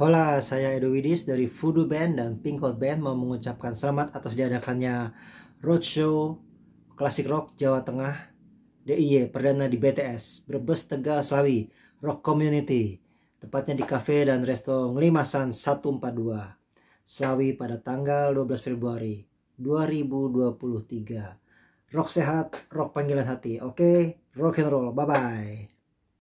Hola, saya Edo Widis dari Voodoo Band dan Pink Hot Band mau mengucapkan selamat atas diadakannya Roadshow Klasik Rock Jawa Tengah DIY perdana di BTS Brebes Tegal Slawi Rock Community tepatnya di cafe dan resto Nglimasan 142 Slawi pada tanggal 12 Februari 2023 Rock sehat, rock panggilan hati, oke? Okay? Rock and roll, bye-bye